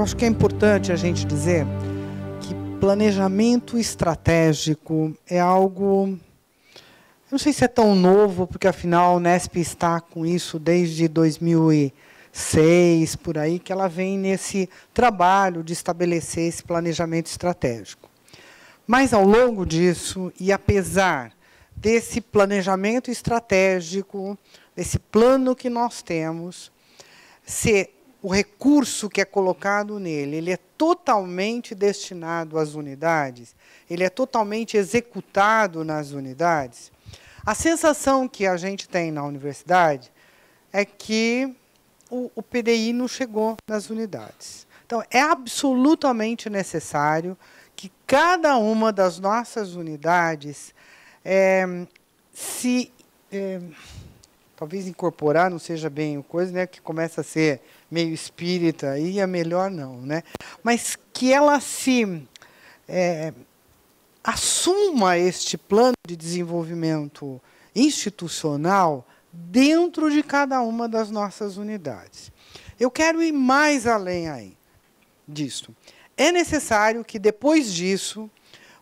eu acho que é importante a gente dizer que planejamento estratégico é algo. Eu não sei se é tão novo, porque afinal a Nesp está com isso desde 2006, por aí, que ela vem nesse trabalho de estabelecer esse planejamento estratégico. Mas ao longo disso, e apesar desse planejamento estratégico, desse plano que nós temos, ser o recurso que é colocado nele, ele é totalmente destinado às unidades, ele é totalmente executado nas unidades. A sensação que a gente tem na universidade é que o, o PDI não chegou nas unidades. Então, é absolutamente necessário que cada uma das nossas unidades é, se. É, talvez incorporar não seja bem o coisa, né, que começa a ser meio espírita, aí é melhor não, né? Mas que ela se é, assuma este plano de desenvolvimento institucional dentro de cada uma das nossas unidades. Eu quero ir mais além aí disso. É necessário que depois disso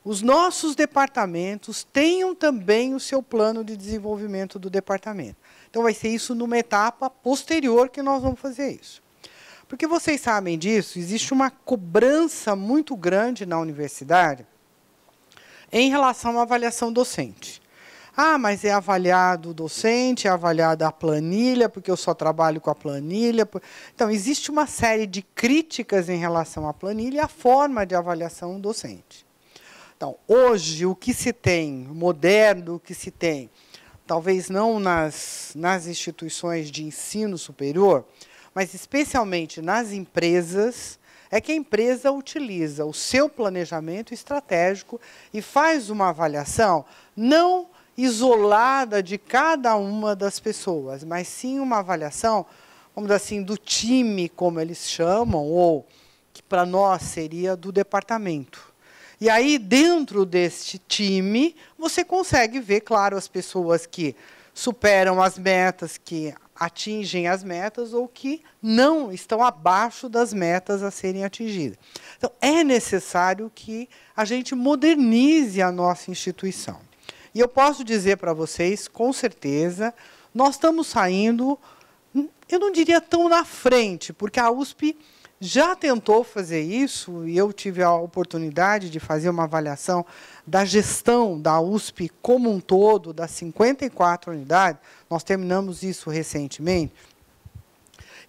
os nossos departamentos tenham também o seu plano de desenvolvimento do departamento. Então, vai ser isso numa etapa posterior que nós vamos fazer isso. Porque vocês sabem disso, existe uma cobrança muito grande na universidade em relação à avaliação docente. Ah, mas é avaliado o docente, é avaliada a planilha, porque eu só trabalho com a planilha. Então, existe uma série de críticas em relação à planilha e à forma de avaliação docente. Então, hoje, o que se tem moderno, o que se tem talvez não nas, nas instituições de ensino superior, mas especialmente nas empresas, é que a empresa utiliza o seu planejamento estratégico e faz uma avaliação não isolada de cada uma das pessoas, mas sim uma avaliação, vamos dizer assim, do time, como eles chamam, ou que para nós seria do departamento. E aí, dentro deste time, você consegue ver, claro, as pessoas que superam as metas, que atingem as metas ou que não estão abaixo das metas a serem atingidas. Então, é necessário que a gente modernize a nossa instituição. E eu posso dizer para vocês, com certeza, nós estamos saindo, eu não diria tão na frente, porque a USP já tentou fazer isso, e eu tive a oportunidade de fazer uma avaliação da gestão da USP como um todo, das 54 unidades, nós terminamos isso recentemente,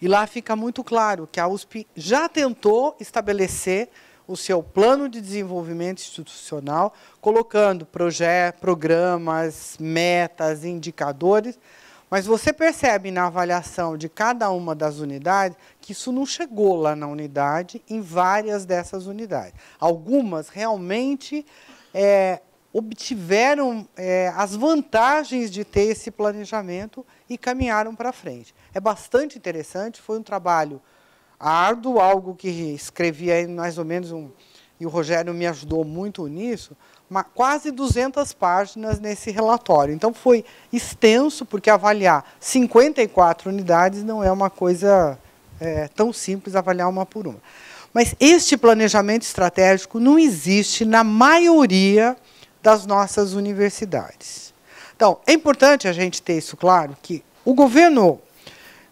e lá fica muito claro que a USP já tentou estabelecer o seu plano de desenvolvimento institucional, colocando projetos, programas, metas, indicadores, mas você percebe na avaliação de cada uma das unidades que isso não chegou lá na unidade, em várias dessas unidades. Algumas realmente é, obtiveram é, as vantagens de ter esse planejamento e caminharam para frente. É bastante interessante, foi um trabalho árduo, algo que escrevi aí mais ou menos um, e o Rogério me ajudou muito nisso, uma, quase 200 páginas nesse relatório. Então foi extenso, porque avaliar 54 unidades não é uma coisa é, tão simples avaliar uma por uma. Mas este planejamento estratégico não existe na maioria das nossas universidades. Então, é importante a gente ter isso claro que o governo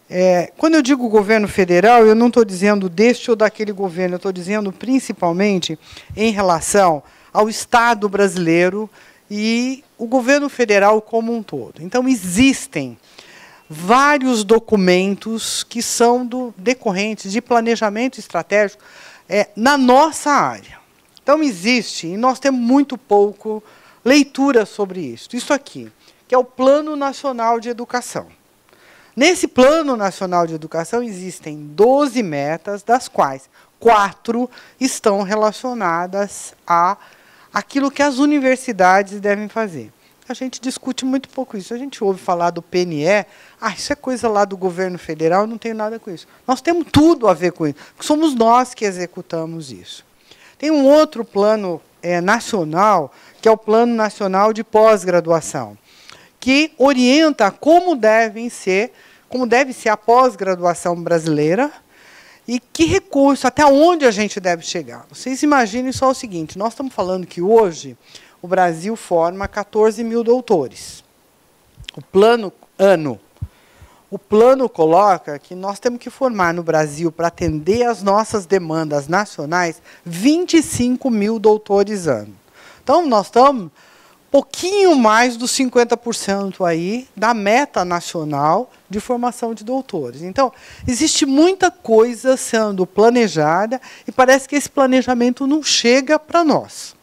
é, quando eu digo governo federal, eu não estou dizendo deste ou daquele governo, eu estou dizendo principalmente em relação ao Estado brasileiro e o governo federal como um todo. Então, existem vários documentos que são do, decorrentes de planejamento estratégico é, na nossa área. Então, existe, e nós temos muito pouco leitura sobre isso. Isso aqui, que é o Plano Nacional de Educação. Nesse Plano Nacional de Educação existem 12 metas, das quais quatro estão relacionadas a aquilo que as universidades devem fazer. A gente discute muito pouco isso. A gente ouve falar do PNE, ah, isso é coisa lá do governo federal, não tem nada com isso. Nós temos tudo a ver com isso, somos nós que executamos isso. Tem um outro plano é, nacional, que é o Plano Nacional de Pós-Graduação, que orienta como devem ser como deve ser a pós-graduação brasileira, e que recurso, até onde a gente deve chegar. Vocês imaginem só o seguinte: nós estamos falando que hoje o Brasil forma 14 mil doutores. O plano ano. O plano coloca que nós temos que formar no Brasil, para atender às nossas demandas nacionais, 25 mil doutores ano. Então, nós estamos pouquinho mais dos 50% aí da meta nacional de formação de doutores. Então, existe muita coisa sendo planejada e parece que esse planejamento não chega para nós.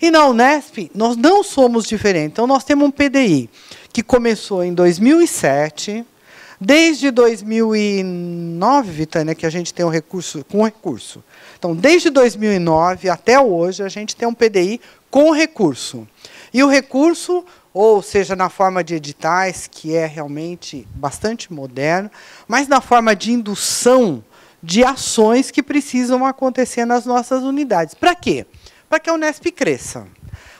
E na Unesp, nós não somos diferentes. Então, nós temos um PDI que começou em 2007, desde 2009, Vitânia, que a gente tem um recurso com recurso. Então, desde 2009 até hoje, a gente tem um PDI com recurso. E o recurso, ou seja, na forma de editais, que é realmente bastante moderno, mas na forma de indução de ações que precisam acontecer nas nossas unidades. Para quê? Para que a Unesp cresça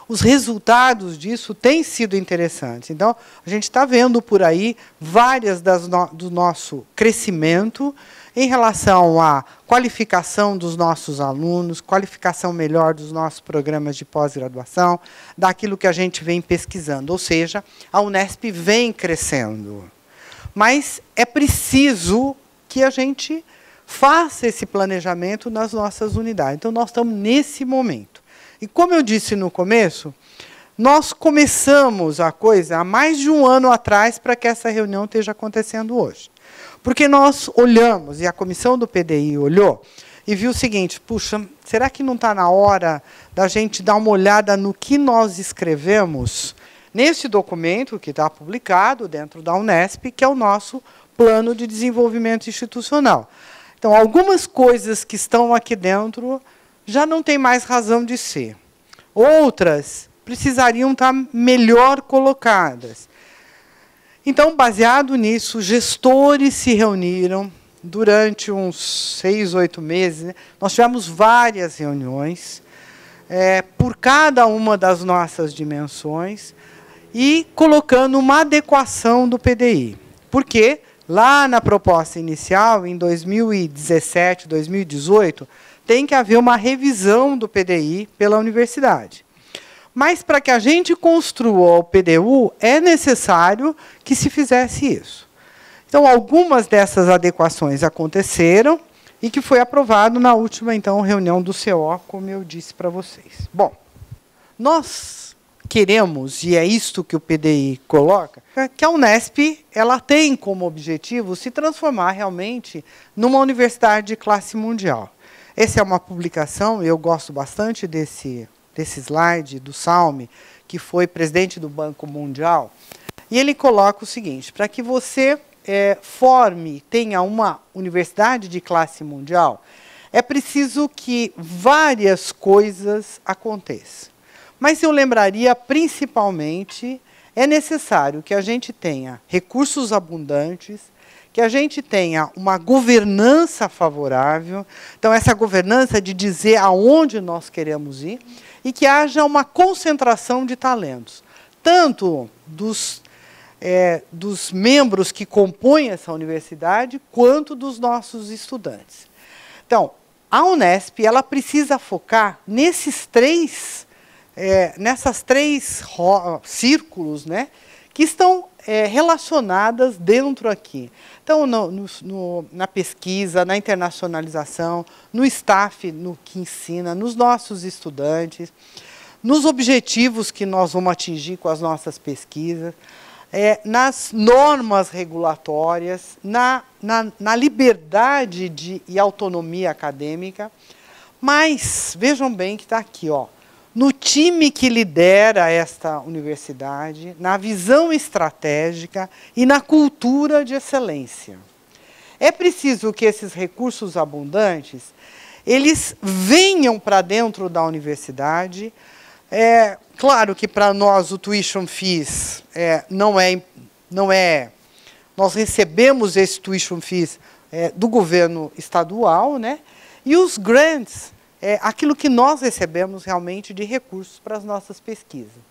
os resultados disso têm sido interessantes. Então, a gente está vendo por aí várias das no, do nosso crescimento em relação à qualificação dos nossos alunos, qualificação melhor dos nossos programas de pós-graduação, daquilo que a gente vem pesquisando. Ou seja, a Unesp vem crescendo. Mas é preciso que a gente faça esse planejamento nas nossas unidades. Então, nós estamos nesse momento. E como eu disse no começo, nós começamos a coisa há mais de um ano atrás para que essa reunião esteja acontecendo hoje. Porque nós olhamos, e a comissão do PDI olhou, e viu o seguinte: puxa, será que não está na hora da gente dar uma olhada no que nós escrevemos nesse documento que está publicado dentro da Unesp, que é o nosso Plano de Desenvolvimento Institucional? Então, algumas coisas que estão aqui dentro já não tem mais razão de ser. Outras precisariam estar melhor colocadas. Então, baseado nisso, gestores se reuniram durante uns seis, oito meses. Né? Nós tivemos várias reuniões é, por cada uma das nossas dimensões e colocando uma adequação do PDI. Porque lá na proposta inicial, em 2017, 2018, tem que haver uma revisão do PDI pela universidade. Mas para que a gente construa o PDU, é necessário que se fizesse isso. Então, algumas dessas adequações aconteceram e que foi aprovado na última então reunião do CO, como eu disse para vocês. Bom, nós queremos, e é isto que o PDI coloca, que a Unesp ela tem como objetivo se transformar realmente numa universidade de classe mundial. Essa é uma publicação, eu gosto bastante desse, desse slide do Salme, que foi presidente do Banco Mundial, e ele coloca o seguinte: para que você é, forme, tenha uma universidade de classe mundial, é preciso que várias coisas aconteçam. Mas eu lembraria principalmente é necessário que a gente tenha recursos abundantes, que a gente tenha uma governança favorável, então essa governança de dizer aonde nós queremos ir, e que haja uma concentração de talentos, tanto dos, é, dos membros que compõem essa universidade, quanto dos nossos estudantes. Então, a Unesp ela precisa focar nesses três, é, nessas três círculos, né, que estão é, relacionadas dentro aqui. Então, no, no, na pesquisa, na internacionalização, no staff no que ensina, nos nossos estudantes, nos objetivos que nós vamos atingir com as nossas pesquisas, é, nas normas regulatórias, na, na, na liberdade de, e autonomia acadêmica. Mas vejam bem que está aqui, ó, no time que lidera esta universidade, na visão estratégica e na cultura de excelência. É preciso que esses recursos abundantes eles venham para dentro da universidade. É claro que para nós o tuition fees é, não é não é nós recebemos esse tuition fees é, do governo estadual, né? E os grants é, aquilo que nós recebemos realmente de recursos para as nossas pesquisas.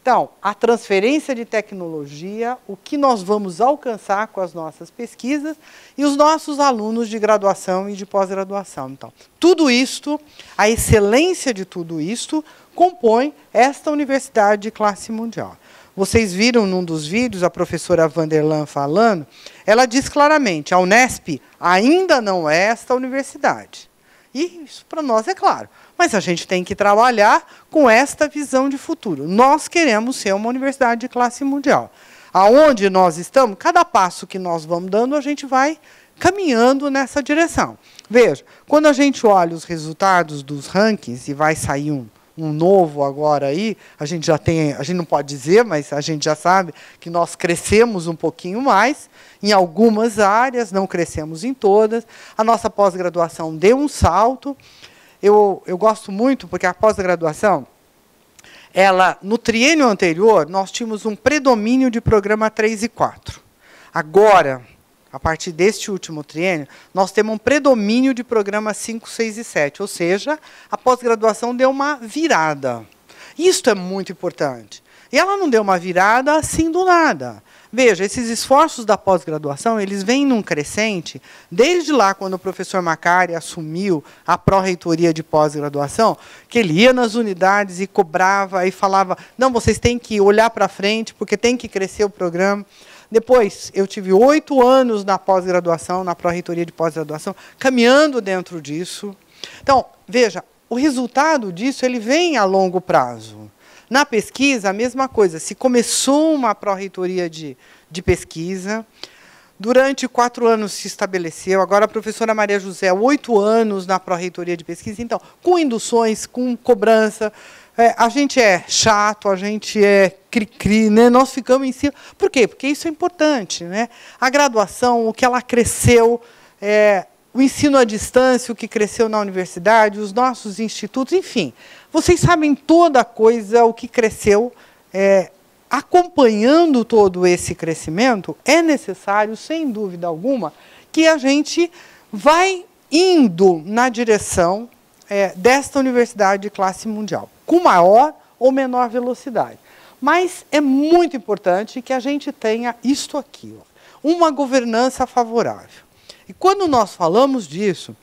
Então, a transferência de tecnologia, o que nós vamos alcançar com as nossas pesquisas e os nossos alunos de graduação e de pós-graduação. Então, tudo isto, a excelência de tudo isto, compõe esta universidade de classe mundial. Vocês viram num dos vídeos a professora Vanderlan falando, ela diz claramente: a Unesp ainda não é esta universidade. E isso para nós é claro. Mas a gente tem que trabalhar com esta visão de futuro. Nós queremos ser uma universidade de classe mundial. Aonde nós estamos, cada passo que nós vamos dando, a gente vai caminhando nessa direção. Veja, quando a gente olha os resultados dos rankings e vai sair um um novo agora aí, a gente já tem, a gente não pode dizer, mas a gente já sabe que nós crescemos um pouquinho mais em algumas áreas, não crescemos em todas. A nossa pós-graduação deu um salto. Eu, eu gosto muito porque a pós-graduação, ela no triênio anterior, nós tínhamos um predomínio de programa 3 e 4. Agora, a partir deste último triênio, nós temos um predomínio de programas 5, 6 e 7, ou seja, a pós-graduação deu uma virada. Isto é muito importante. E ela não deu uma virada assim do nada. Veja, esses esforços da pós-graduação, eles vêm num crescente, desde lá quando o professor Macari assumiu a pró-reitoria de pós-graduação, que ele ia nas unidades e cobrava e falava, não, vocês têm que olhar para frente, porque tem que crescer o programa. Depois, eu tive oito anos na pós-graduação, na pró-reitoria de pós-graduação, caminhando dentro disso. Então, veja, o resultado disso ele vem a longo prazo. Na pesquisa, a mesma coisa. Se começou uma pró-reitoria de, de pesquisa, durante quatro anos se estabeleceu, agora a professora Maria José, oito anos na pró-reitoria de pesquisa. Então, com induções, com cobrança, é, a gente é chato, a gente é cri-cri, né? nós ficamos em cima. Por quê? Porque isso é importante. Né? A graduação, o que ela cresceu, é, o ensino à distância, o que cresceu na universidade, os nossos institutos, enfim. Vocês sabem toda coisa, o que cresceu. É, acompanhando todo esse crescimento, é necessário, sem dúvida alguma, que a gente vai indo na direção é, desta universidade de classe mundial com maior ou menor velocidade. Mas é muito importante que a gente tenha isto aqui, ó, uma governança favorável. E quando nós falamos disso,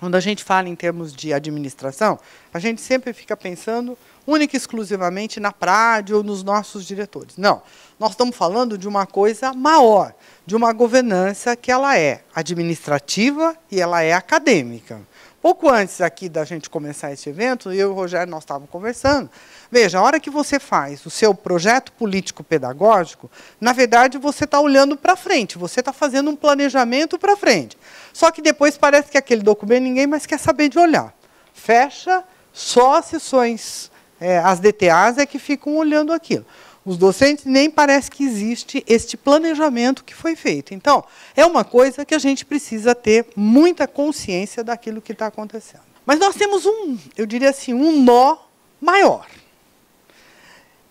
quando a gente fala em termos de administração, a gente sempre fica pensando única e exclusivamente na PRAD ou nos nossos diretores. Não, nós estamos falando de uma coisa maior, de uma governança que ela é administrativa e ela é acadêmica. Pouco antes aqui da gente começar esse evento, eu e o Rogério nós estávamos conversando. Veja, a hora que você faz o seu projeto político pedagógico, na verdade você está olhando para frente, você está fazendo um planejamento para frente. Só que depois parece que aquele documento ninguém mais quer saber de olhar. Fecha, só as sessões, é, as DTAs é que ficam olhando aquilo os docentes, nem parece que existe este planejamento que foi feito. Então, é uma coisa que a gente precisa ter muita consciência daquilo que está acontecendo. Mas nós temos um, eu diria assim, um nó maior.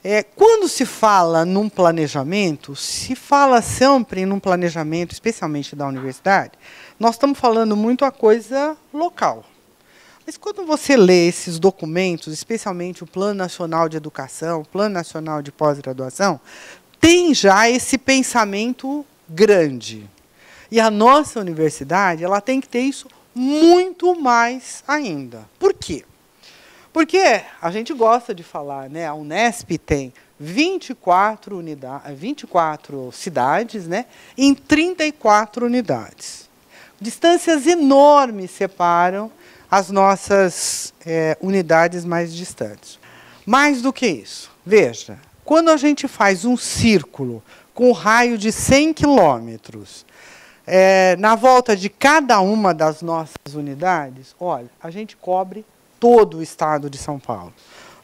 É, quando se fala num planejamento, se fala sempre num planejamento, especialmente da universidade, nós estamos falando muito a coisa local. Mas quando você lê esses documentos, especialmente o Plano Nacional de Educação, o Plano Nacional de Pós-Graduação, tem já esse pensamento grande. E a nossa universidade, ela tem que ter isso muito mais ainda. Por quê? Porque a gente gosta de falar, né? A Unesp tem 24, unidade, 24 cidades, né? Em 34 unidades. Distâncias enormes separam as nossas é, unidades mais distantes. Mais do que isso, veja, quando a gente faz um círculo com um raio de 100 quilômetros, é, na volta de cada uma das nossas unidades, olha, a gente cobre todo o estado de São Paulo.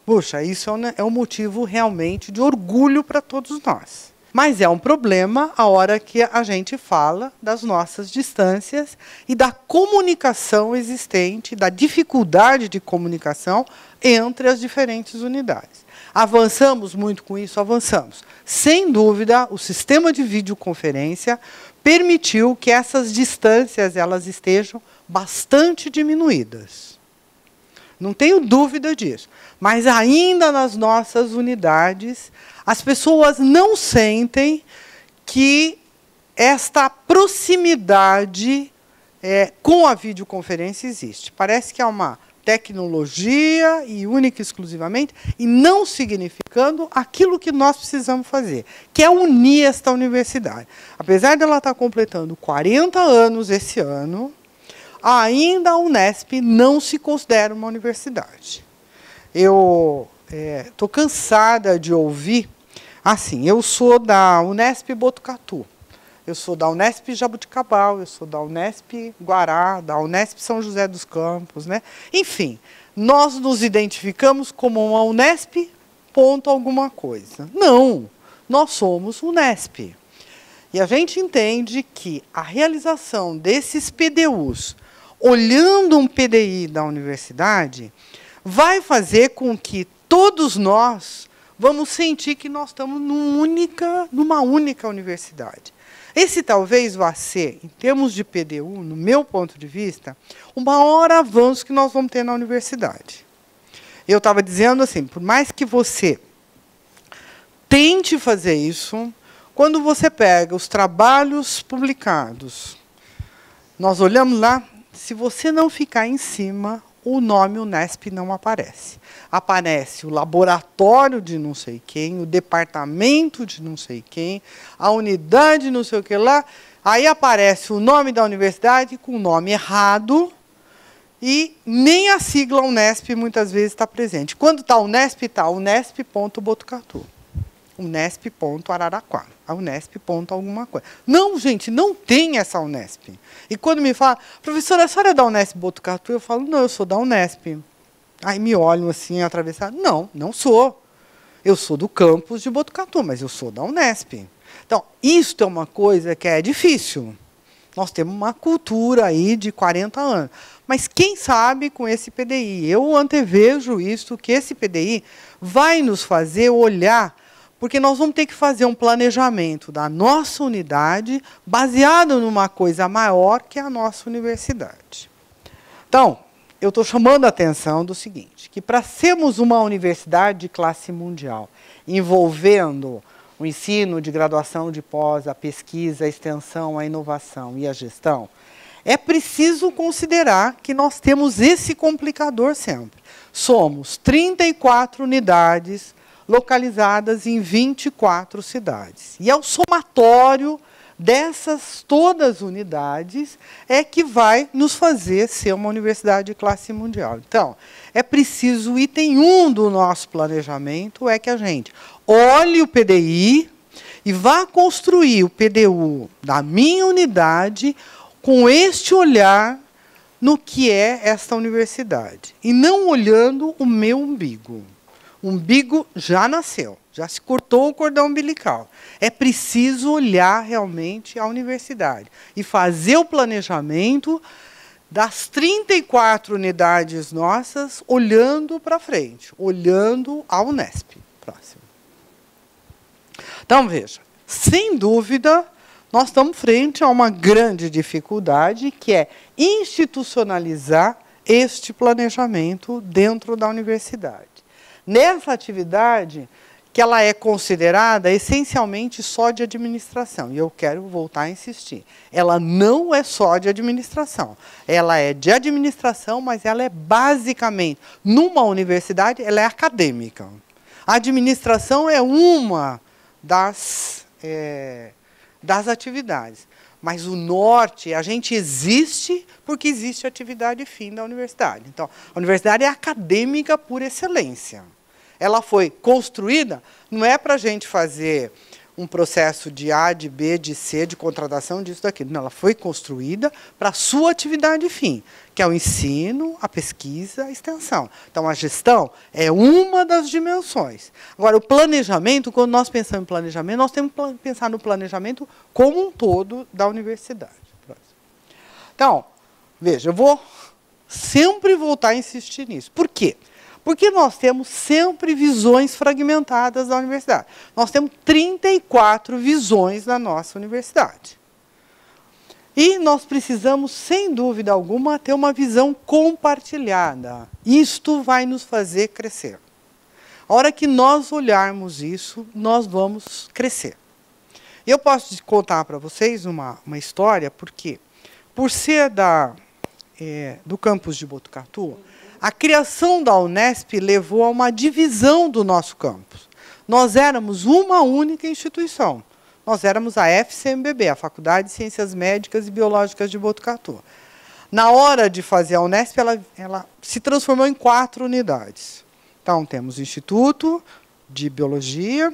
Puxa, isso é um é motivo realmente de orgulho para todos nós. Mas é um problema a hora que a gente fala das nossas distâncias e da comunicação existente, da dificuldade de comunicação entre as diferentes unidades. Avançamos muito com isso? Avançamos. Sem dúvida, o sistema de videoconferência permitiu que essas distâncias elas estejam bastante diminuídas. Não tenho dúvida disso. Mas ainda nas nossas unidades, as pessoas não sentem que esta proximidade é, com a videoconferência existe. Parece que é uma tecnologia e única e exclusivamente, e não significando aquilo que nós precisamos fazer, que é unir esta universidade. Apesar dela estar completando 40 anos esse ano, ainda a Unesp não se considera uma universidade. Eu estou é, cansada de ouvir Assim, eu sou da Unesp Botucatu, eu sou da Unesp Jabuticabal, eu sou da Unesp Guará, da Unesp São José dos Campos, né? Enfim, nós nos identificamos como uma Unesp ponto alguma coisa. Não, nós somos Unesp. E a gente entende que a realização desses PDUs, olhando um PDI da universidade, vai fazer com que todos nós vamos sentir que nós estamos única, numa única universidade. Esse talvez vá ser, em termos de PDU, no meu ponto de vista, o maior avanço que nós vamos ter na universidade. Eu estava dizendo assim, por mais que você tente fazer isso, quando você pega os trabalhos publicados, nós olhamos lá, se você não ficar em cima, o nome Unesp não aparece. Aparece o laboratório de não sei quem, o departamento de não sei quem, a unidade não sei o que lá. Aí aparece o nome da universidade com o nome errado e nem a sigla Unesp muitas vezes está presente. Quando está Unesp, está unesp.botucatu unesp.araraquara, a unesp. alguma coisa. Não, gente, não tem essa Unesp. E quando me fala, professora, a senhora é da Unesp Botucatu? Eu falo, não, eu sou da Unesp. Aí me olham assim, atravessado. Não, não sou. Eu sou do campus de Botucatu, mas eu sou da Unesp. Então, isto é uma coisa que é difícil. Nós temos uma cultura aí de 40 anos. Mas quem sabe com esse PDI? Eu antevejo isto, que esse PDI vai nos fazer olhar porque nós vamos ter que fazer um planejamento da nossa unidade baseado numa coisa maior que a nossa universidade. Então, eu estou chamando a atenção do seguinte, que para sermos uma universidade de classe mundial, envolvendo o ensino de graduação de pós, a pesquisa, a extensão, a inovação e a gestão, é preciso considerar que nós temos esse complicador sempre. Somos 34 unidades localizadas em 24 cidades. E é o somatório dessas todas unidades é que vai nos fazer ser uma universidade de classe mundial. Então, é preciso o item 1 um do nosso planejamento é que a gente olhe o PDI e vá construir o PDU da minha unidade com este olhar no que é esta universidade e não olhando o meu umbigo umbigo já nasceu, já se cortou o cordão umbilical. É preciso olhar realmente a universidade e fazer o planejamento das 34 unidades nossas, olhando para frente, olhando a Unesp. Próximo. Então, veja, sem dúvida, nós estamos frente a uma grande dificuldade, que é institucionalizar este planejamento dentro da universidade nessa atividade que ela é considerada essencialmente só de administração. E eu quero voltar a insistir. Ela não é só de administração. Ela é de administração, mas ela é basicamente, numa universidade, ela é acadêmica. A administração é uma das, é, das atividades. Mas o norte, a gente existe porque existe a atividade fim da universidade. Então, a universidade é acadêmica por excelência ela foi construída, não é para a gente fazer um processo de A, de B, de C, de contratação disso, daquilo. Não, ela foi construída para a sua atividade fim, que é o ensino, a pesquisa, a extensão. Então, a gestão é uma das dimensões. Agora, o planejamento, quando nós pensamos em planejamento, nós temos que pensar no planejamento como um todo da universidade. Então, veja, eu vou sempre voltar a insistir nisso. Por quê? Porque nós temos sempre visões fragmentadas da universidade. Nós temos 34 visões na nossa universidade. E nós precisamos, sem dúvida alguma, ter uma visão compartilhada. Isto vai nos fazer crescer. A hora que nós olharmos isso, nós vamos crescer. Eu posso contar para vocês uma, uma história, porque por ser da, é, do campus de Botucatu, a criação da Unesp levou a uma divisão do nosso campus. Nós éramos uma única instituição. Nós éramos a FCMBB, a Faculdade de Ciências Médicas e Biológicas de Botucatu. Na hora de fazer a Unesp, ela, ela se transformou em quatro unidades. Então, temos o Instituto de Biologia,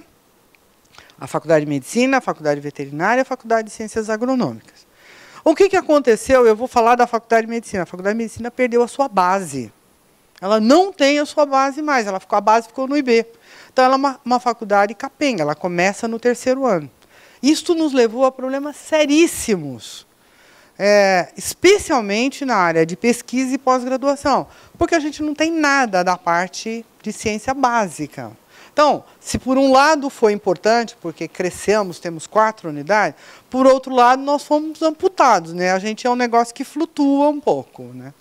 a Faculdade de Medicina, a Faculdade Veterinária e a Faculdade de Ciências Agronômicas. O que, que aconteceu? Eu vou falar da Faculdade de Medicina. A Faculdade de Medicina perdeu a sua base. Ela não tem a sua base mais, ela ficou, a base ficou no IB. Então, ela é uma, uma faculdade capenga, ela começa no terceiro ano. Isto nos levou a problemas seríssimos, é, especialmente na área de pesquisa e pós-graduação, porque a gente não tem nada da parte de ciência básica. Então, se por um lado foi importante, porque crescemos, temos quatro unidades, por outro lado nós fomos amputados, né? A gente é um negócio que flutua um pouco, né?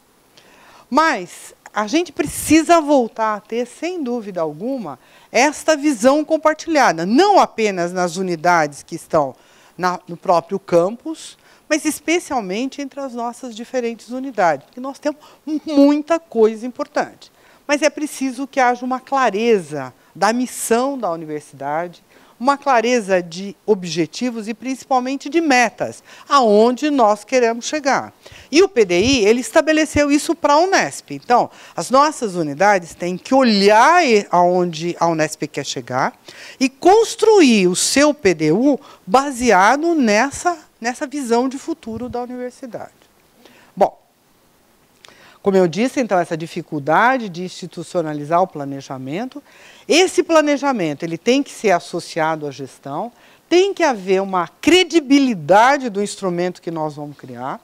Mas a gente precisa voltar a ter, sem dúvida alguma, esta visão compartilhada, não apenas nas unidades que estão na, no próprio campus, mas especialmente entre as nossas diferentes unidades, porque nós temos muita coisa importante. Mas é preciso que haja uma clareza da missão da universidade, uma clareza de objetivos e principalmente de metas, aonde nós queremos chegar. E o PDI, ele estabeleceu isso para a Unesp. Então, as nossas unidades têm que olhar aonde a Unesp quer chegar e construir o seu PDU baseado nessa, nessa visão de futuro da universidade. Como eu disse, então, essa dificuldade de institucionalizar o planejamento. Esse planejamento ele tem que ser associado à gestão, tem que haver uma credibilidade do instrumento que nós vamos criar.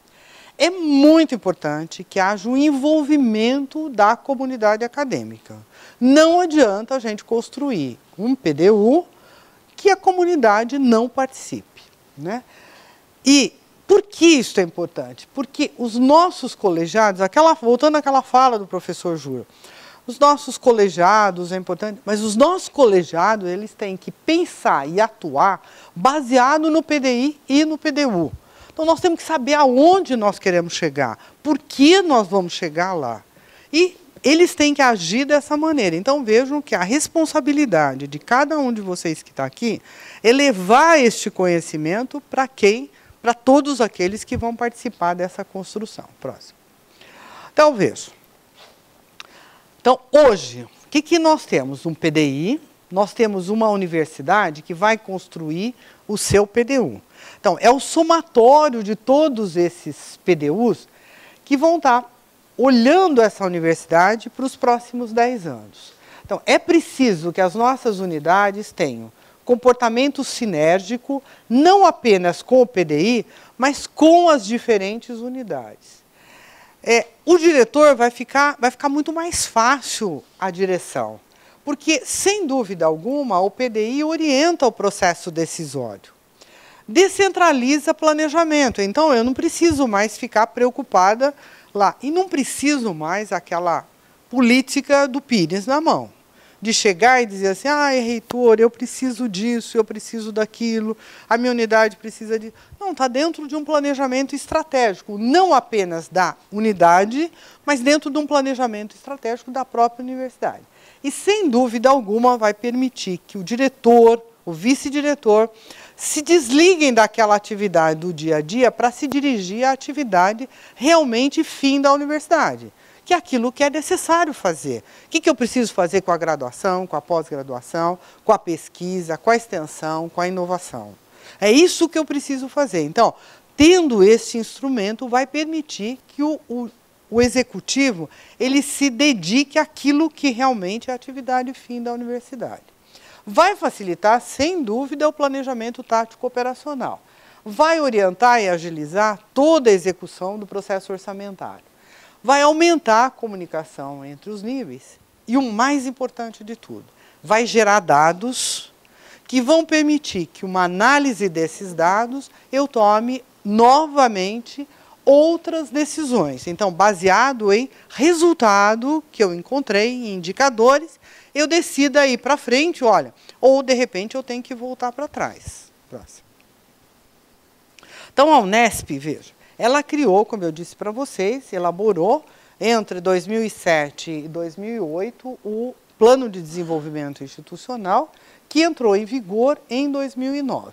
É muito importante que haja um envolvimento da comunidade acadêmica. Não adianta a gente construir um PDU que a comunidade não participe. Né? E por que isso é importante? Porque os nossos colegiados, aquela, voltando àquela fala do professor Júlio, os nossos colegiados é importante, mas os nossos colegiados eles têm que pensar e atuar baseado no PDI e no PDU. Então nós temos que saber aonde nós queremos chegar, por que nós vamos chegar lá. E eles têm que agir dessa maneira. Então vejam que a responsabilidade de cada um de vocês que está aqui é levar este conhecimento para quem para todos aqueles que vão participar dessa construção. Próximo. Talvez. Então, hoje, o que, que nós temos? Um PDI, nós temos uma universidade que vai construir o seu PDU. Então, é o somatório de todos esses PDUs que vão estar olhando essa universidade para os próximos 10 anos. Então, é preciso que as nossas unidades tenham comportamento sinérgico, não apenas com o PDI, mas com as diferentes unidades. É, o diretor vai ficar, vai ficar muito mais fácil a direção, porque, sem dúvida alguma, o PDI orienta o processo decisório. Decentraliza planejamento, então eu não preciso mais ficar preocupada lá, e não preciso mais aquela política do Pires na mão de chegar e dizer assim, ah, reitor, eu preciso disso, eu preciso daquilo, a minha unidade precisa de. Não, está dentro de um planejamento estratégico, não apenas da unidade, mas dentro de um planejamento estratégico da própria universidade. E, sem dúvida alguma, vai permitir que o diretor, o vice-diretor, se desliguem daquela atividade do dia a dia para se dirigir à atividade realmente fim da universidade que é aquilo que é necessário fazer. O que, que eu preciso fazer com a graduação, com a pós-graduação, com a pesquisa, com a extensão, com a inovação. É isso que eu preciso fazer. Então, tendo este instrumento, vai permitir que o, o, o executivo ele se dedique àquilo que realmente é a atividade fim da universidade. Vai facilitar, sem dúvida, o planejamento tático operacional. Vai orientar e agilizar toda a execução do processo orçamentário vai aumentar a comunicação entre os níveis. E o mais importante de tudo, vai gerar dados que vão permitir que uma análise desses dados eu tome novamente outras decisões. Então, baseado em resultado que eu encontrei, em indicadores, eu decido ir para frente, olha, ou de repente eu tenho que voltar para trás. Próximo. Então, a Unesp, veja, ela criou, como eu disse para vocês, elaborou entre 2007 e 2008 o Plano de Desenvolvimento Institucional, que entrou em vigor em 2009.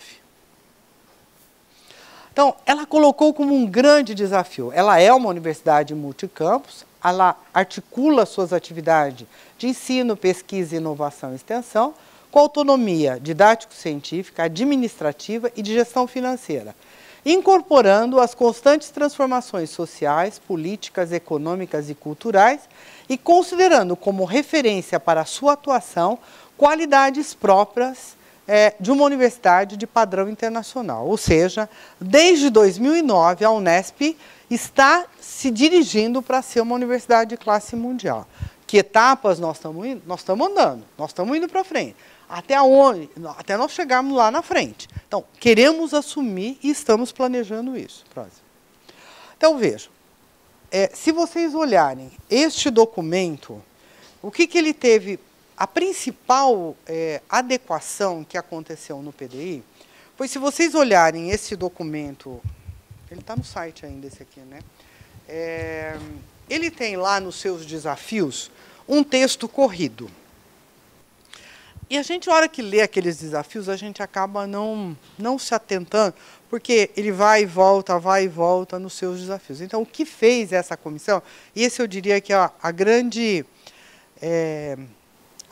Então, ela colocou como um grande desafio. Ela é uma universidade multicampus, ela articula suas atividades de ensino, pesquisa, inovação e extensão com autonomia didático-científica, administrativa e de gestão financeira incorporando as constantes transformações sociais, políticas, econômicas e culturais e considerando como referência para a sua atuação qualidades próprias é, de uma universidade de padrão internacional. Ou seja, desde 2009, a Unesp está se dirigindo para ser uma universidade de classe mundial. Que etapas nós estamos indo? Nós estamos andando, nós estamos indo para frente até onde, até nós chegarmos lá na frente. Então, queremos assumir e estamos planejando isso. Próximo. Então, vejam, é, se vocês olharem este documento, o que, que ele teve, a principal é, adequação que aconteceu no PDI, foi se vocês olharem esse documento, ele está no site ainda esse aqui, né? É, ele tem lá nos seus desafios um texto corrido. E a gente, na hora que lê aqueles desafios, a gente acaba não, não se atentando, porque ele vai e volta, vai e volta nos seus desafios. Então, o que fez essa comissão, e esse eu diria que é a, a grande é,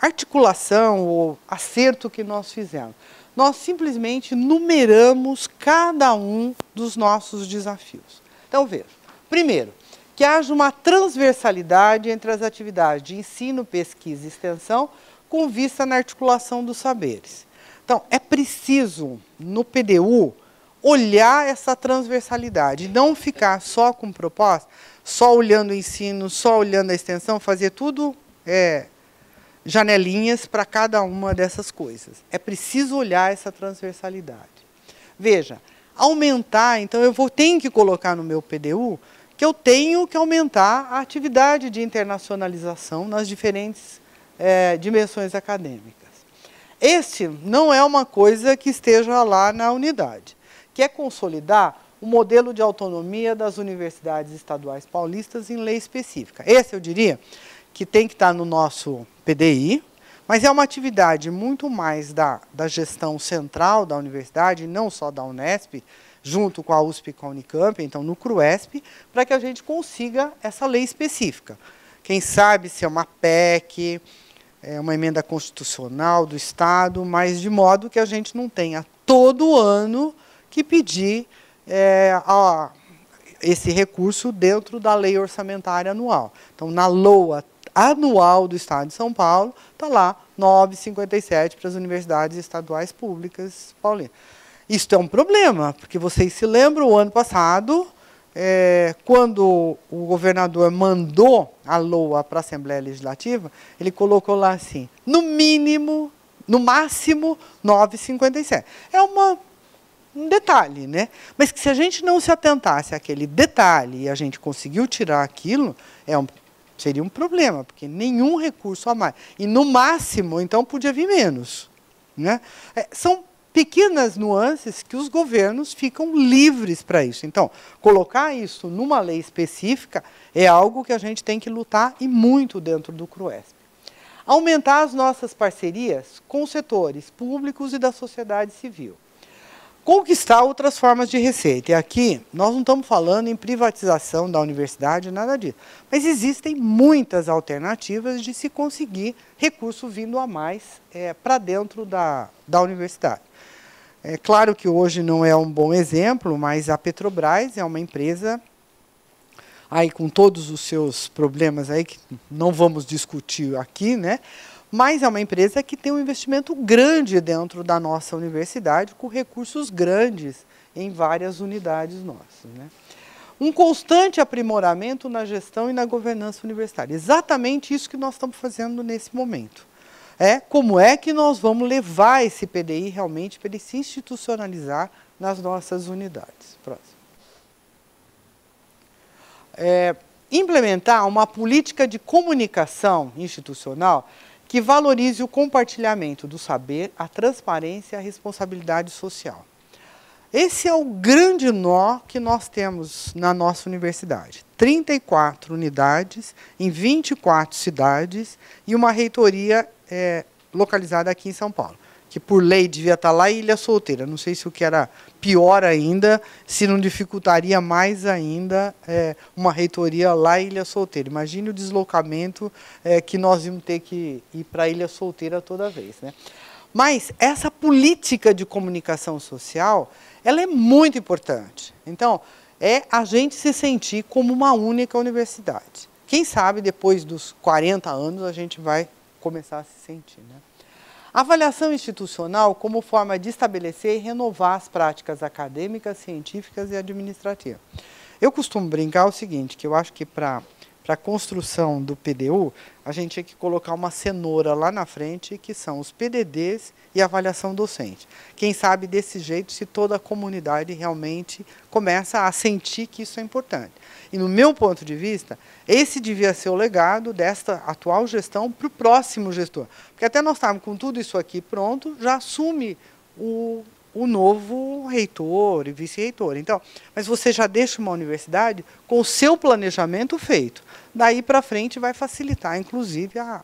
articulação ou acerto que nós fizemos. Nós simplesmente numeramos cada um dos nossos desafios. Então, veja. Primeiro, que haja uma transversalidade entre as atividades de ensino, pesquisa e extensão com vista na articulação dos saberes. Então, é preciso, no PDU, olhar essa transversalidade, não ficar só com proposta, só olhando o ensino, só olhando a extensão, fazer tudo é, janelinhas para cada uma dessas coisas. É preciso olhar essa transversalidade. Veja, aumentar, então eu vou tenho que colocar no meu PDU que eu tenho que aumentar a atividade de internacionalização nas diferentes é, dimensões acadêmicas. Este não é uma coisa que esteja lá na unidade, que é consolidar o modelo de autonomia das universidades estaduais paulistas em lei específica. Esse, eu diria, que tem que estar no nosso PDI, mas é uma atividade muito mais da, da gestão central da universidade, não só da Unesp, junto com a USP e com a Unicamp, então no CRUESP, para que a gente consiga essa lei específica. Quem sabe se é uma PEC, é, uma emenda constitucional do Estado, mas de modo que a gente não tenha todo ano que pedir é, a, esse recurso dentro da lei orçamentária anual. Então, na LOA anual do Estado de São Paulo, está lá 9,57 para as universidades estaduais públicas paulinas. Isto é um problema, porque vocês se lembram, o ano passado, é, quando o governador mandou a LOA para a Assembleia Legislativa, ele colocou lá assim, no mínimo, no máximo, 9,57. É uma, um detalhe, né? Mas que se a gente não se atentasse àquele detalhe e a gente conseguiu tirar aquilo, é um, seria um problema, porque nenhum recurso a mais. E no máximo, então, podia vir menos. Né? É, são pequenas nuances que os governos ficam livres para isso. Então, colocar isso numa lei específica é algo que a gente tem que lutar e muito dentro do CRUESP. Aumentar as nossas parcerias com setores públicos e da sociedade civil. Conquistar outras formas de receita. E aqui nós não estamos falando em privatização da universidade, nada disso. Mas existem muitas alternativas de se conseguir recurso vindo a mais é, para dentro da, da universidade. É claro que hoje não é um bom exemplo, mas a Petrobras é uma empresa aí com todos os seus problemas aí que não vamos discutir aqui, né? mas é uma empresa que tem um investimento grande dentro da nossa universidade, com recursos grandes em várias unidades nossas. Né? Um constante aprimoramento na gestão e na governança universitária. Exatamente isso que nós estamos fazendo nesse momento. É como é que nós vamos levar esse PDI realmente para ele se institucionalizar nas nossas unidades. Próximo. É, implementar uma política de comunicação institucional que valorize o compartilhamento do saber, a transparência e a responsabilidade social. Esse é o grande nó que nós temos na nossa universidade. 34 unidades em 24 cidades e uma reitoria é, localizada aqui em São Paulo que por lei devia estar tá lá, e Ilha Solteira. Não sei se o que era pior ainda, se não dificultaria mais ainda é, uma reitoria lá em Ilha Solteira. Imagine o deslocamento é, que nós íamos ter que ir para Ilha Solteira toda vez. Né? Mas essa política de comunicação social, ela é muito importante. Então, é a gente se sentir como uma única universidade. Quem sabe depois dos 40 anos a gente vai começar a se sentir, né? Avaliação institucional como forma de estabelecer e renovar as práticas acadêmicas, científicas e administrativas. Eu costumo brincar o seguinte, que eu acho que para para a construção do PDU, a gente tinha que colocar uma cenoura lá na frente, que são os PDDs e avaliação docente. Quem sabe desse jeito se toda a comunidade realmente começa a sentir que isso é importante. E no meu ponto de vista, esse devia ser o legado desta atual gestão para o próximo gestor. Porque até nós estávamos com tudo isso aqui pronto, já assume o o novo reitor e vice-reitor. Então, mas você já deixa uma universidade com o seu planejamento feito. Daí para frente vai facilitar, inclusive, a,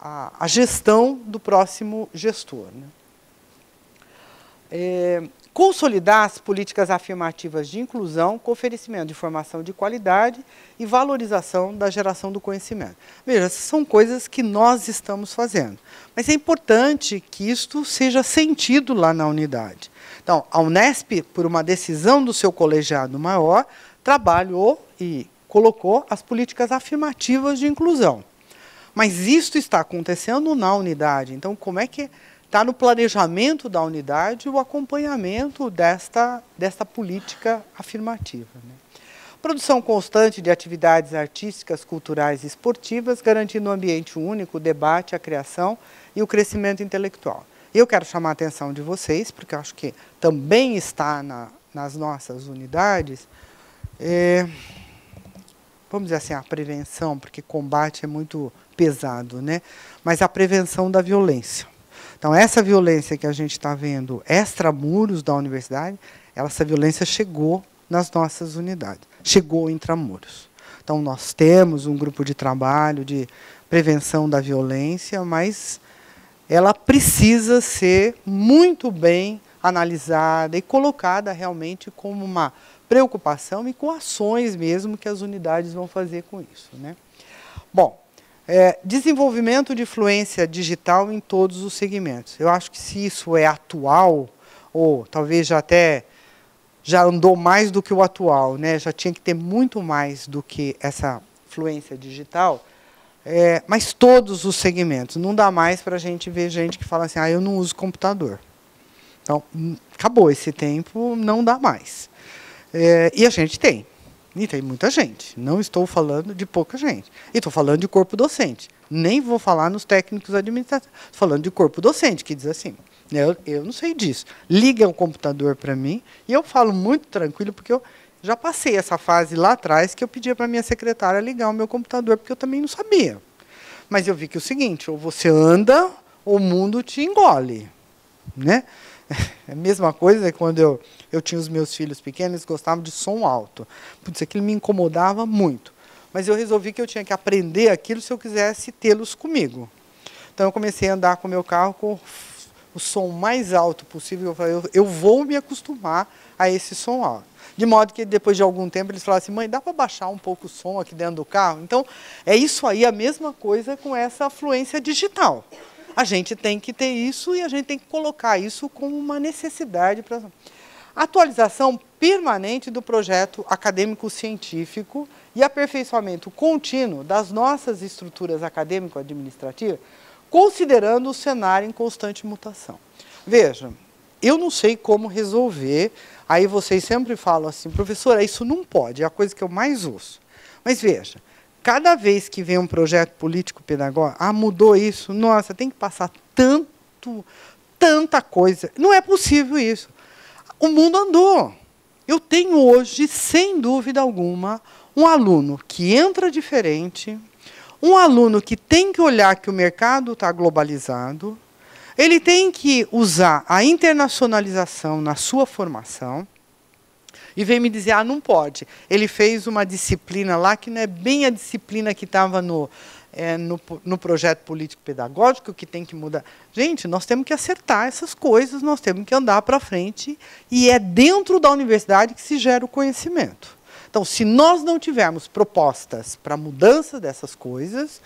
a, a gestão do próximo gestor. Né? É, consolidar as políticas afirmativas de inclusão com oferecimento de formação de qualidade e valorização da geração do conhecimento. Veja, essas são coisas que nós estamos fazendo, mas é importante que isto seja sentido lá na unidade. Então, a Unesp, por uma decisão do seu colegiado maior, trabalhou e colocou as políticas afirmativas de inclusão. Mas isto está acontecendo na unidade, então como é que Está no planejamento da unidade o acompanhamento desta, desta política afirmativa. Né? Produção constante de atividades artísticas, culturais e esportivas, garantindo um ambiente único, o debate, a criação e o crescimento intelectual. Eu quero chamar a atenção de vocês, porque acho que também está na, nas nossas unidades, é, vamos dizer assim, a prevenção, porque combate é muito pesado, né? mas a prevenção da violência. Então, essa violência que a gente está vendo extramuros da universidade, essa violência chegou nas nossas unidades, chegou intramuros. Então, nós temos um grupo de trabalho de prevenção da violência, mas ela precisa ser muito bem analisada e colocada realmente como uma preocupação e com ações mesmo que as unidades vão fazer com isso. Né? Bom, é, desenvolvimento de fluência digital em todos os segmentos. Eu acho que se isso é atual, ou talvez já até já andou mais do que o atual, né? já tinha que ter muito mais do que essa fluência digital, é, mas todos os segmentos. Não dá mais para a gente ver gente que fala assim, ah, eu não uso computador. Então, hum, acabou esse tempo, não dá mais. É, e a gente tem. E tem muita gente. Não estou falando de pouca gente. E estou falando de corpo docente. Nem vou falar nos técnicos administrativos. Estou falando de corpo docente, que diz assim. Né, eu, eu não sei disso. Liga um computador para mim e eu falo muito tranquilo, porque eu já passei essa fase lá atrás que eu pedia para minha secretária ligar o meu computador, porque eu também não sabia. Mas eu vi que é o seguinte, ou você anda, ou o mundo te engole. Né? É a mesma coisa quando eu, eu tinha os meus filhos pequenos, eles gostavam de som alto. Putz, aquilo me incomodava muito. Mas eu resolvi que eu tinha que aprender aquilo se eu quisesse tê-los comigo. Então eu comecei a andar com o meu carro com o som mais alto possível. Eu falei, eu, eu vou me acostumar a esse som alto. De modo que depois de algum tempo eles falaram assim: mãe, dá para baixar um pouco o som aqui dentro do carro? Então, é isso aí, a mesma coisa com essa fluência digital. A gente tem que ter isso e a gente tem que colocar isso como uma necessidade para atualização permanente do projeto acadêmico-científico e aperfeiçoamento contínuo das nossas estruturas acadêmico-administrativas, considerando o cenário em constante mutação. Veja, eu não sei como resolver, aí vocês sempre falam assim, professora, isso não pode, é a coisa que eu mais ouço. Mas veja, cada vez que vem um projeto político pedagógico, ah, mudou isso, nossa, tem que passar tanto, tanta coisa. Não é possível isso. O mundo andou. Eu tenho hoje, sem dúvida alguma, um aluno que entra diferente, um aluno que tem que olhar que o mercado está globalizado, ele tem que usar a internacionalização na sua formação e veio me dizer: ah, não pode. Ele fez uma disciplina lá que não é bem a disciplina que estava no, é, no, no, projeto político-pedagógico que tem que mudar. Gente, nós temos que acertar essas coisas, nós temos que andar para frente e é dentro da universidade que se gera o conhecimento. Então, se nós não tivermos propostas para mudança dessas coisas,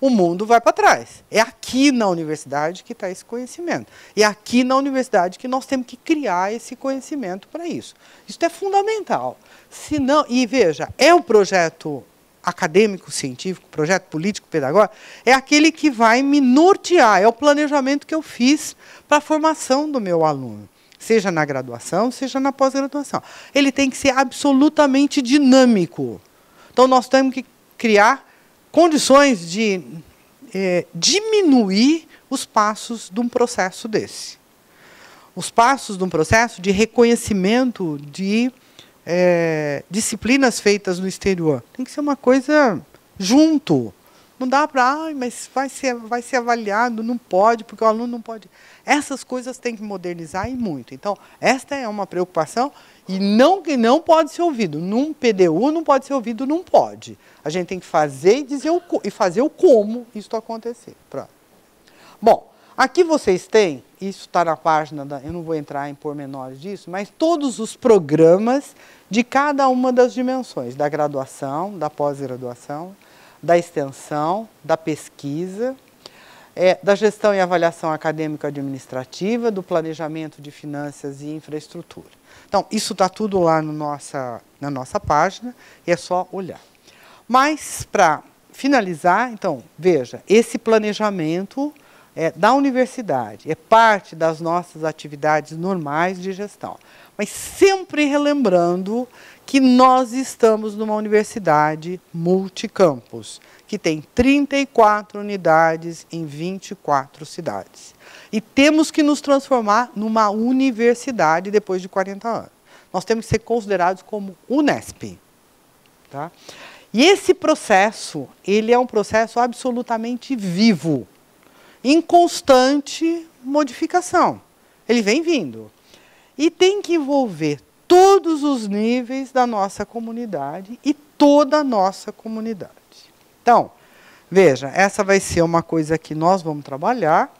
o mundo vai para trás. É aqui na universidade que está esse conhecimento. É aqui na universidade que nós temos que criar esse conhecimento para isso. Isso é fundamental. não e veja, é o projeto acadêmico, científico, projeto político, pedagógico, é aquele que vai me nortear, é o planejamento que eu fiz para a formação do meu aluno, seja na graduação, seja na pós-graduação. Ele tem que ser absolutamente dinâmico. Então, nós temos que criar condições de é, diminuir os passos de um processo desse. Os passos de um processo de reconhecimento de é, disciplinas feitas no exterior. Tem que ser uma coisa junto. Não dá para, ah, mas vai ser, vai ser avaliado, não pode, porque o aluno não pode. Essas coisas têm que modernizar e muito. Então, esta é uma preocupação e não que não pode ser ouvido. Num PDU não pode ser ouvido, não pode. A gente tem que fazer e dizer o, e fazer o como isso acontecer. Pronto. Bom, aqui vocês têm, isso está na página, da, eu não vou entrar em pormenores disso, mas todos os programas de cada uma das dimensões, da graduação, da pós-graduação, da extensão, da pesquisa, é, da gestão e avaliação acadêmica administrativa, do planejamento de finanças e infraestrutura. Então, isso está tudo lá no nossa, na nossa página e é só olhar. Mas, para finalizar, então, veja, esse planejamento é da universidade, é parte das nossas atividades normais de gestão mas sempre relembrando que nós estamos numa universidade multicampus, que tem 34 unidades em 24 cidades. E temos que nos transformar numa universidade depois de 40 anos. Nós temos que ser considerados como Unesp. Tá? E esse processo, ele é um processo absolutamente vivo, em constante modificação. Ele vem vindo. E tem que envolver todos os níveis da nossa comunidade e toda a nossa comunidade. Então, veja, essa vai ser uma coisa que nós vamos trabalhar.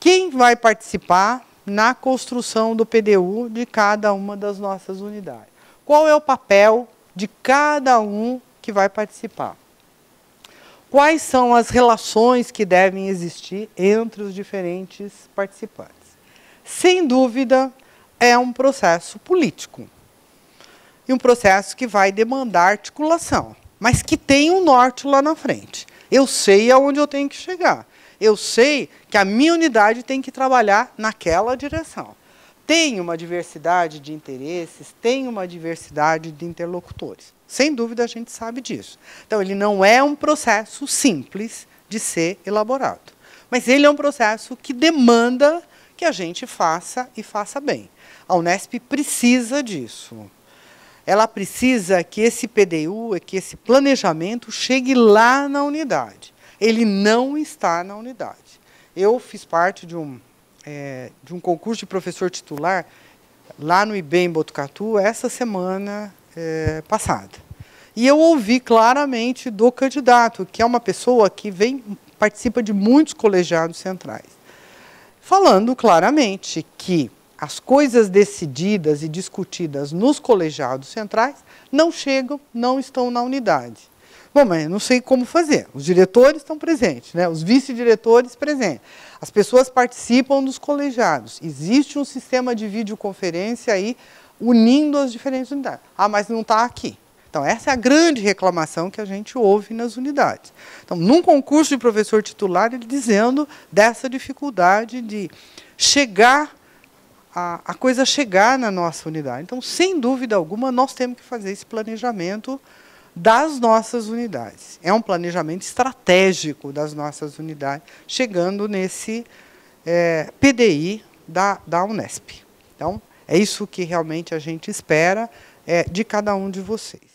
Quem vai participar na construção do PDU de cada uma das nossas unidades? Qual é o papel de cada um que vai participar? Quais são as relações que devem existir entre os diferentes participantes? Sem dúvida, é um processo político. E um processo que vai demandar articulação, mas que tem um norte lá na frente. Eu sei aonde eu tenho que chegar. Eu sei que a minha unidade tem que trabalhar naquela direção. Tem uma diversidade de interesses, tem uma diversidade de interlocutores. Sem dúvida a gente sabe disso. Então, ele não é um processo simples de ser elaborado. Mas ele é um processo que demanda que a gente faça e faça bem. A Unesp precisa disso. Ela precisa que esse PDU, que esse planejamento chegue lá na unidade. Ele não está na unidade. Eu fiz parte de um, é, de um concurso de professor titular lá no IBEM Botucatu essa semana é, passada. E eu ouvi claramente do candidato, que é uma pessoa que vem participa de muitos colegiados centrais, falando claramente que as coisas decididas e discutidas nos colegiados centrais não chegam, não estão na unidade. Bom, mas não sei como fazer. Os diretores estão presentes, né? os vice-diretores presentes. As pessoas participam dos colegiados. Existe um sistema de videoconferência aí unindo as diferentes unidades. Ah, mas não está aqui. Então, essa é a grande reclamação que a gente ouve nas unidades. Então, num concurso de professor titular, ele dizendo dessa dificuldade de chegar a, a coisa chegar na nossa unidade. Então, sem dúvida alguma, nós temos que fazer esse planejamento das nossas unidades. É um planejamento estratégico das nossas unidades, chegando nesse é, PDI da, da Unesp. Então, é isso que realmente a gente espera é, de cada um de vocês.